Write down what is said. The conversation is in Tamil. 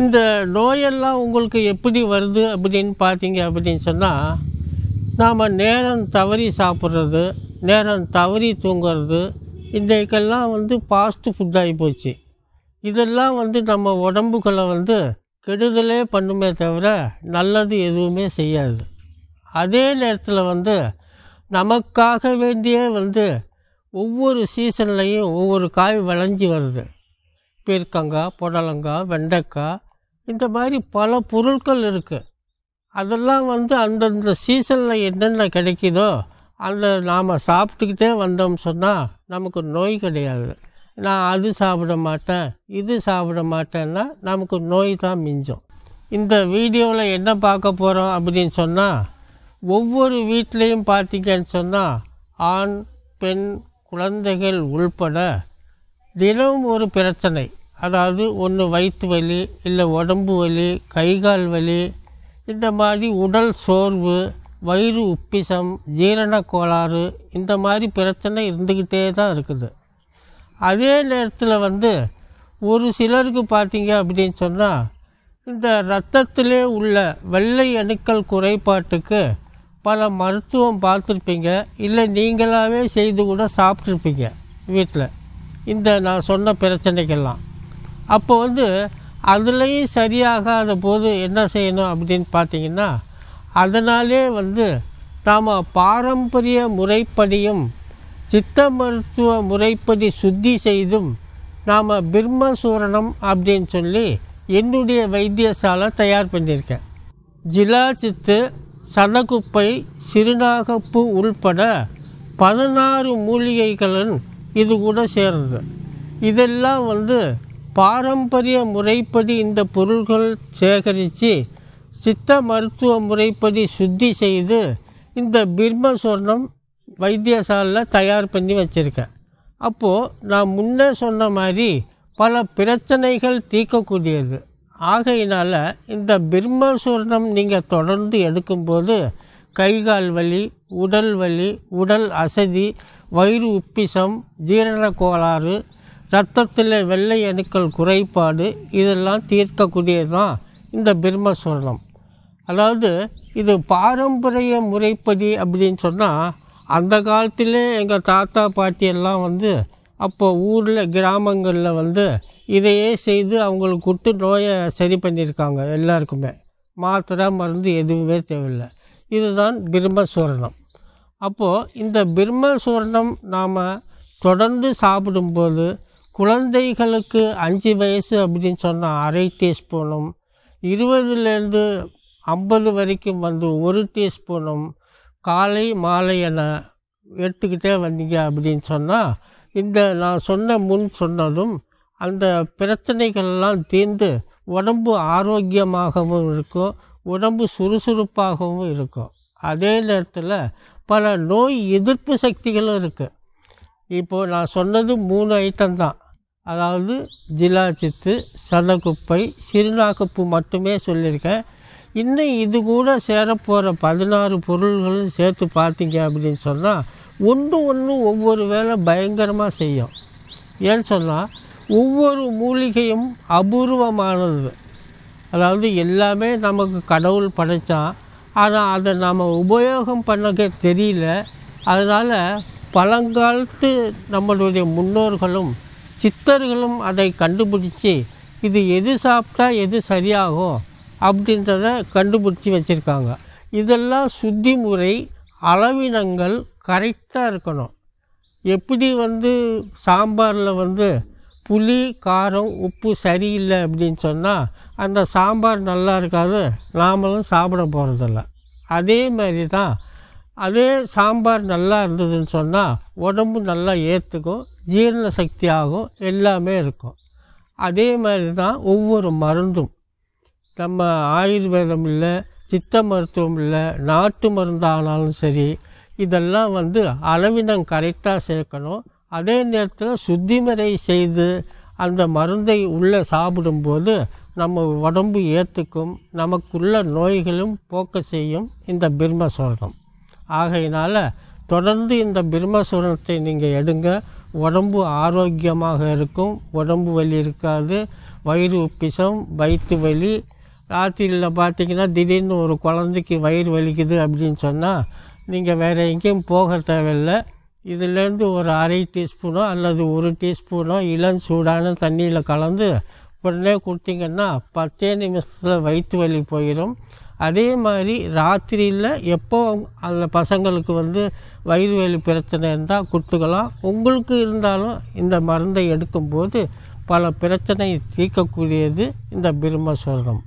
இந்த நோயெல்லாம் உங்களுக்கு எப்படி வருது அப்படின்னு பார்த்தீங்க அப்படின்னு சொன்னால் நாம் நேரம் தவறி சாப்பிட்றது நேரம் தவறி தூங்கிறது இன்றைக்கெல்லாம் வந்து ஃபாஸ்ட்டு ஃபுட்டாகி போச்சு இதெல்லாம் வந்து நம்ம உடம்புகளை வந்து கெடுதலே பண்ணுமே தவிர நல்லது எதுவுமே செய்யாது அதே நேரத்தில் வந்து நமக்காக வேண்டிய வந்து ஒவ்வொரு சீசன்லேயும் ஒவ்வொரு காய் விளைஞ்சி வருது பீர்க்கங்காய் புடலங்காய் வெண்டைக்காய் இந்த மாதிரி பல பொருட்கள் இருக்குது அதெல்லாம் வந்து அந்தந்த சீசனில் என்னென்ன கிடைக்குதோ அந்த நாம் சாப்பிட்டுக்கிட்டே வந்தோம் சொன்னால் நமக்கு நோய் கிடையாது நான் அது சாப்பிட மாட்டேன் இது சாப்பிட மாட்டேன்னா நமக்கு நோய் தான் மிஞ்சும் இந்த வீடியோவில் என்ன பார்க்க போகிறோம் அப்படின்னு சொன்னால் ஒவ்வொரு வீட்லேயும் பார்த்திங்கன்னு சொன்னால் ஆண் பெண் குழந்தைகள் உள்பட தினமும் ஒரு பிரச்சனை அதாவது ஒன்று வயிற்று வலி இல்லை உடம்பு வலி கைகால் வலி இந்த மாதிரி உடல் சோர்வு வயிறு உப்பிசம் ஜீரண கோளாறு இந்த மாதிரி பிரச்சனை இருந்துக்கிட்டே தான் இருக்குது அதே நேரத்தில் வந்து ஒரு சிலருக்கு பார்த்தீங்க அப்படின்னு சொன்னால் இந்த ரத்தத்திலே உள்ள வெள்ளை அணுக்கள் குறைபாட்டுக்கு பல மருத்துவம் பார்த்துருப்பீங்க இல்லை நீங்களாகவே செய்து கூட சாப்பிட்ருப்பீங்க வீட்டில் இந்த நான் சொன்ன பிரச்சனைக்கெல்லாம் அப்போ வந்து அதுலேயும் சரியாகாத போது என்ன செய்யணும் அப்படின்னு பார்த்திங்கன்னா அதனாலே வந்து நாம் பாரம்பரிய முறைப்படியும் சித்த மருத்துவ முறைப்படி சுத்தி செய்தும் நாம் பிரம்மசூரணம் அப்படின்னு சொல்லி என்னுடைய வைத்தியசாலை தயார் பண்ணியிருக்கேன் ஜிலா சித்து சதகுப்பை சிறுநாகப்பூ உள்பட பதினாறு மூலிகைகளின் இது கூட சேருது இதெல்லாம் வந்து பாரம்பரிய முறைப்படி இந்த பொருள்கள் சேகரித்து சித்த மருத்துவ முறைப்படி சுத்தி செய்து இந்த பிர்ம சொர்ணம் வைத்தியசாலையில் தயார் பண்ணி வச்சுருக்கேன் அப்போது நான் முன்னே சொன்ன மாதிரி பல பிரச்சனைகள் தீர்க்கக்கூடியது ஆகையினால் இந்த பிர்ம சொர்ணம் நீங்கள் தொடர்ந்து எடுக்கும்போது கை கால் வலி உடல் வலி உடல் அசதி வயிறு உப்பிசம் ஜீரண கோளாறு ரத்தத்தில் வெள்ளை அணுக்கள் குறைபாடு இதெல்லாம் தீர்க்கக்கூடியது தான் இந்த பிரம்மஸ்வரணம் அதாவது இது பாரம்பரிய முறைப்படி அப்படின்னு சொன்னால் அந்த காலத்திலே எங்கள் தாத்தா பாட்டியெல்லாம் வந்து அப்போ ஊரில் கிராமங்களில் வந்து இதையே செய்து அவங்களுக்கு விட்டு நோயை சரி பண்ணியிருக்காங்க எல்லாருக்குமே மாத்திரை மருந்து எதுவுமே தேவையில்லை இதுதான் பிரம்மஸ்வரணம் அப்போது இந்த பிரம்ம சூரணம் நாம் தொடர்ந்து சாப்பிடும்போது குழந்தைகளுக்கு அஞ்சு வயசு அப்படின்னு சொன்னால் அரை டீஸ்பூனும் இருபதுலேருந்து ஐம்பது வரைக்கும் வந்து ஒரு டீஸ்பூனும் காலை மாலை என எடுத்துக்கிட்டே வந்தீங்க அப்படின்னு சொன்னால் இந்த நான் சொன்ன முன் சொன்னதும் அந்த பிரச்சனைகள்லாம் தீர்ந்து உடம்பு ஆரோக்கியமாகவும் இருக்கும் உடம்பு சுறுசுறுப்பாகவும் இருக்கும் அதே நேரத்தில் பல நோய் எதிர்ப்பு சக்திகளும் இருக்குது இப்போது நான் சொன்னது மூணு ஐட்டம் தான் அதாவது ஜிலாச்சித்து சதகுப்பை சிறுநாக்குப்பு மட்டுமே சொல்லியிருக்கேன் இன்னும் இது கூட சேரப்போகிற பதினாறு பொருள்களும் சேர்த்து பார்த்தீங்க அப்படின்னு சொன்னால் ஒன்று ஒன்று ஒவ்வொரு வேலை பயங்கரமாக செய்யும் ஏன்னு சொன்னால் ஒவ்வொரு மூலிகையும் அபூர்வமானது அதாவது எல்லாமே நமக்கு கடவுள் படைத்தான் ஆனால் அதை நாம் உபயோகம் பண்ணக்கே தெரியல அதனால் பழங்காலத்து நம்மளுடைய முன்னோர்களும் சித்தர்களும் அதை கண்டுபிடிச்சி இது எது சாப்பிட்டா எது சரியாகும் அப்படின்றத கண்டுபிடிச்சி வச்சுருக்காங்க இதெல்லாம் சுத்தி முறை அளவினங்கள் கரெக்டாக இருக்கணும் எப்படி வந்து சாம்பாரில் வந்து புளி காரம் உப்பு சரியில்லை அப்படின்னு சொன்னால் அந்த சாம்பார் நல்லா இருக்காது நாமளும் சாப்பிட போகிறதில்ல அதே மாதிரி தான் அதே சாம்பார் நல்லா இருந்ததுன்னு சொன்னால் உடம்பு நல்லா ஏற்றுக்கும் ஜீரண சக்தி ஆகும் எல்லாமே இருக்கும் அதே மாதிரி தான் ஒவ்வொரு மருந்தும் நம்ம ஆயுர்வேதம் இல்லை சித்த மருத்துவம் இல்லை நாட்டு மருந்தானாலும் சரி இதெல்லாம் வந்து அளவினம் கரெக்டாக சேர்க்கணும் அதே நேரத்தில் சுத்திமறை செய்து அந்த மருந்தை உள்ளே சாப்பிடும்போது நம்ம உடம்பு ஏற்றுக்கும் நமக்குள்ள நோய்களும் போக்க செய்யும் இந்த பிரம்மசூரணம் ஆகையினால் தொடர்ந்து இந்த பிரம்மசூரணத்தை நீங்கள் எடுங்க உடம்பு ஆரோக்கியமாக இருக்கும் உடம்பு வலி இருக்காது வயிறு உப்பிசம் வயிற்று வலி ராத்திரியில் பார்த்தீங்கன்னா திடீர்னு ஒரு குழந்தைக்கு வயிறு வலிக்குது அப்படின்னு சொன்னால் நீங்கள் வேறு எங்கேயும் போக தேவையில்லை இதுலேருந்து ஒரு அரை டீஸ்பூனோ அல்லது ஒரு டீஸ்பூனோ இளம் சூடான தண்ணியில் கலந்து உடனே கொடுத்தீங்கன்னா பத்தே நிமிஷத்தில் வயிற்று வலி போயிடும் அதே மாதிரி ராத்திரியில் எப்போ அந்த பசங்களுக்கு வந்து வயிறு வலி பிரச்சனை இருந்தால் கொடுத்துக்கலாம் உங்களுக்கு இருந்தாலும் இந்த மருந்தை எடுக்கும்போது பல பிரச்சனையை தீர்க்கக்கூடியது இந்த பிரம்மஸ்வரம்